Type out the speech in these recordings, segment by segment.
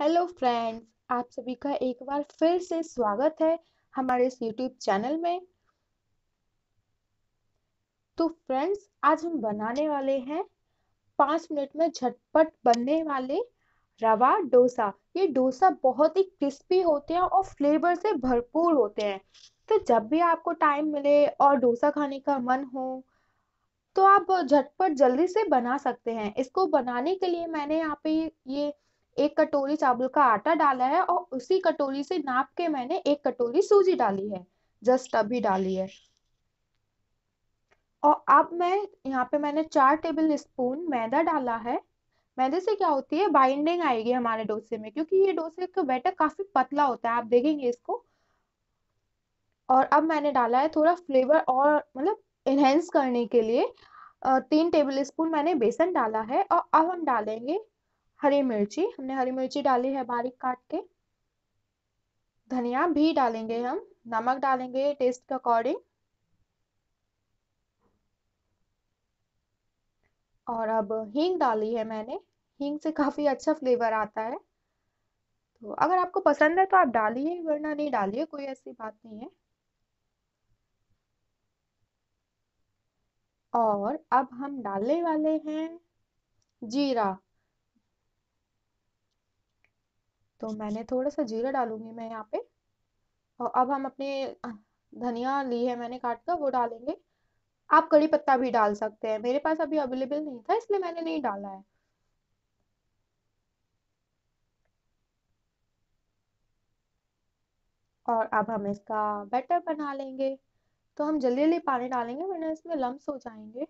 hello friends आप सभी का एक बार फिर से स्वागत है हमारे इस यूट्यूब चैनल में तो फ्रेंड्स आज हम बनाने वाले हैं पांच मिनट में झटपट बनने वाले रवा डोसा ये डोसा बहुत ही क्रिस्पी होते हैं और फ्लेवर से भरपूर होते हैं तो जब भी आपको टाइम मिले और डोसा खाने का मन हो तो आप झटपट जल्दी से बना सकते हैं इसको बनाने के लिए मैंने यहाँ पे ये एक कटोरी चावल का आटा डाला है और उसी कटोरी से नाप के मैंने एक कटोरी सूजी डाली है जस्ट अभी डाली है और अब मैं यहाँ पे मैंने चार टेबल स्पून मैदा डाला है मैदे से क्या होती है बाइंडिंग आएगी हमारे डोसे में क्योंकि ये डोसे का बैटर काफी पतला होता है आप देखेंगे इसको और अब मैंने डाला है थोड़ा फ्लेवर और मतलब एनहेंस करने के लिए तीन टेबल स्पून मैंने बेसन डाला है और अब हम डालेंगे हरी मिर्ची हमने हरी मिर्ची डाली है बारीक काट के धनिया भी डालेंगे हम नमक डालेंगे टेस्ट के अकॉर्डिंग और अब हींग डाली है मैंने हींग से काफ़ी अच्छा फ्लेवर आता है तो अगर आपको पसंद है तो आप डालिए वरना नहीं डालिए कोई ऐसी बात नहीं है और अब हम डालने वाले हैं जीरा तो मैंने थोड़ा सा जीरा डालूंगी मैं यहाँ पे और अब हम अपने धनिया ली है मैंने काट कर वो डालेंगे आप कड़ी पत्ता भी डाल सकते हैं मेरे पास अभी अवेलेबल नहीं था इसलिए मैंने नहीं डाला है और अब हम इसका बैटर बना लेंगे तो हम जल्दी जल्दी पानी डालेंगे वरना इसमें लम्स हो जाएंगे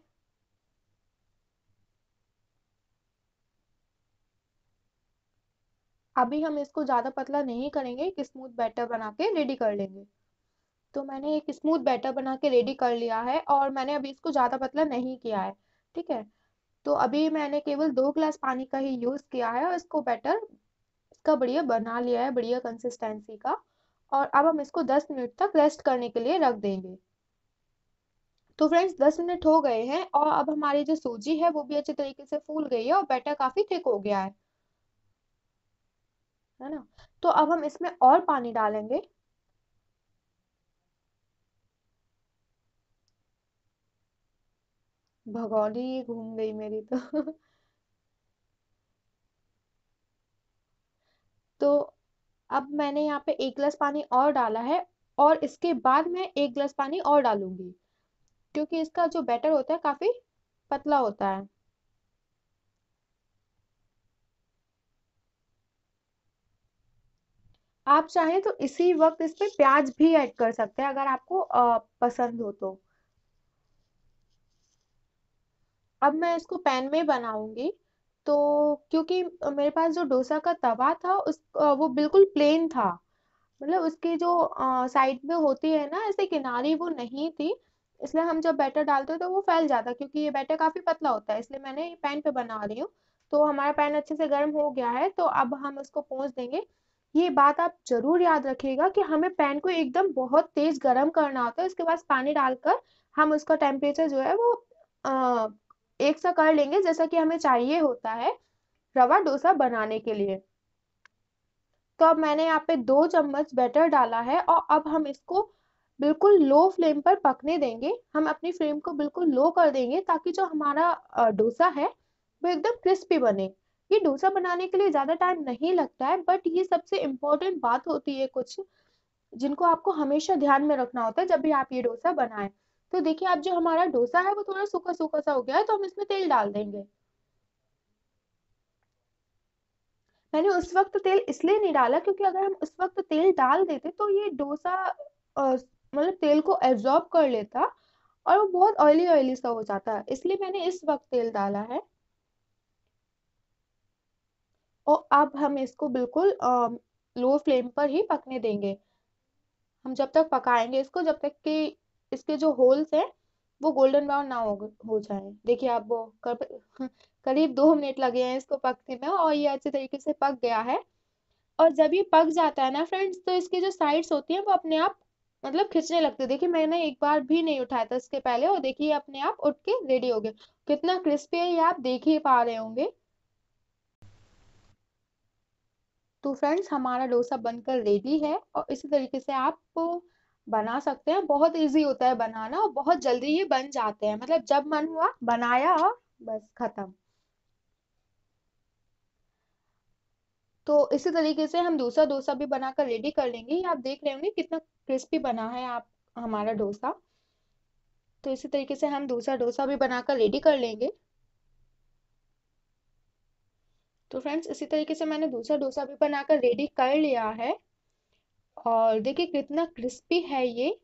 अभी हम इसको ज़्यादा पतला नहीं करेंगे एक स्मूथ बैटर बना के रेडी कर लेंगे तो मैंने एक स्मूथ बैटर बना के रेडी कर लिया है और मैंने अभी इसको ज़्यादा पतला नहीं किया है ठीक है तो अभी मैंने केवल दो ग्लास पानी का ही यूज़ किया है और इसको बैटर इसका बढ़िया बना लिया है बढ़िया कंसिस्टेंसी का और अब हम इसको 10 मिनट तक रेस्ट करने के लिए रख देंगे तो फ्रेंड्स 10 मिनट हो गए हैं और अब हमारी जो सूजी है वो भी अच्छे तरीके से फूल गई है और बैटर काफ़ी थिक हो गया है है ना तो अब हम इसमें और पानी डालेंगे भगौली घूम गई मेरी तो तो अब मैंने यहाँ पे एक गिलास पानी और डाला है और इसके बाद मैं एक गिलास पानी और डालूंगी क्योंकि इसका जो बैटर होता है काफी पतला होता है आप चाहें तो इसी वक्त इसमें प्याज भी ऐड कर सकते हैं अगर आपको आ, पसंद हो तो अब मैं इसको पैन में बनाऊंगी तो क्योंकि मेरे पास जो डोसा का तवा था उस आ, वो बिल्कुल प्लेन था मतलब उसकी जो साइड में होती है ना ऐसे किनारी वो नहीं थी इसलिए हम जब बैटर डालते हैं तो वो फैल जाता है क्योंकि ये बैटर काफ़ी पतला होता है इसलिए मैंने ये पैन पे बना रही हूँ तो हमारा पैन अच्छे से गर्म हो गया है तो अब हम इसको पोंछ देंगे ये बात आप जरूर याद रखिएगा कि हमें पैन को एकदम बहुत तेज गर्म करना होता है उसके बाद पानी डालकर हम उसका टेम्परेचर जो है वो अः एक सा कर लेंगे जैसा कि हमें चाहिए होता है रवा डोसा बनाने के लिए तो अब मैंने यहाँ पे दो चम्मच बैटर डाला है और अब हम इसको बिल्कुल लो फ्लेम पर पकने देंगे हम अपनी फ्लेम को बिल्कुल लो कर देंगे ताकि जो हमारा डोसा है वो एकदम क्रिस्पी बने ये डोसा बनाने के लिए ज़्यादा टाइम नहीं लगता है बट ये सबसे इम्पोर्टेंट बात होती है कुछ जिनको आपको हमेशा ध्यान में रखना होता है जब भी आप ये डोसा बनाएं तो देखिए आप जो हमारा डोसा है वो थोड़ा सूखा सूखा सा हो गया है तो हम इसमें तेल डाल देंगे मैंने उस वक्त तेल इसलिए नहीं डाला क्योंकि अगर हम उस वक्त तेल डाल देते तो ये डोसा मतलब तेल को एब्जॉर्ब कर लेता और वो बहुत ऑयली ऑयली सा हो जाता है इसलिए मैंने इस वक्त तेल डाला है और तो अब हम इसको बिल्कुल लो फ्लेम पर ही पकने देंगे हम जब तक पकाएंगे इसको जब तक कि इसके जो होल्स हैं वो गोल्डन ब्राउन ना हो हो जाए देखिए आप वो कर, करीब दो मिनट लगे हैं इसको पकने में और ये अच्छे तरीके से पक गया है और जब ये पक जाता है ना फ्रेंड्स तो इसकी जो साइड्स होती हैं वो अपने आप मतलब खींचने लगते देखिए मैंने एक बार भी नहीं उठाया था इसके पहले और देखिए अपने आप उठ के रेडी हो गए कितना क्रिस्पी है ये आप देख ही पा रहे होंगे तो फ्रेंड्स हमारा डोसा बनकर रेडी है और इसी तरीके से आप बना सकते हैं बहुत इजी होता है बनाना और बहुत जल्दी ये बन जाते हैं मतलब जब मन हुआ बनाया और बस खत्म तो इसी तरीके से हम दूसरा डोसा भी बनाकर रेडी कर लेंगे आप देख रहे होंगे कितना क्रिस्पी बना है आप हमारा डोसा तो इसी तरीके से हम दूसरा डोसा भी बनाकर रेडी कर लेंगे तो फ्रेंड्स इसी तरीके से मैंने दूसरा डोसा भी बनाकर रेडी कर लिया है और देखिए कितना क्रिस्पी है ये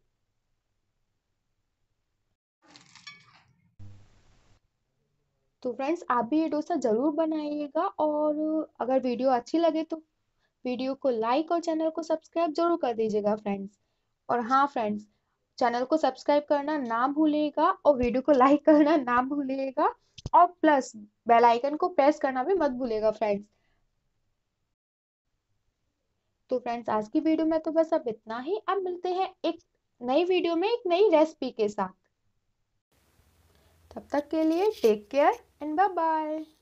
तो फ्रेंड्स आप भी ये डोसा ज़रूर बनाइएगा और अगर वीडियो अच्छी लगे तो वीडियो को लाइक और चैनल को सब्सक्राइब जरूर कर दीजिएगा फ्रेंड्स और हाँ फ्रेंड्स चैनल को सब्सक्राइब करना ना भूलिएगा और वीडियो को लाइक करना ना भूलिएगा और प्लस बेल आइकन को प्रेस करना भी मत भूलिएगा फ्रेंड्स तो फ्रेंड्स आज की वीडियो में तो बस अब इतना ही अब मिलते हैं एक नई वीडियो में एक नई रेसिपी के साथ तब तक के लिए take care and bye bye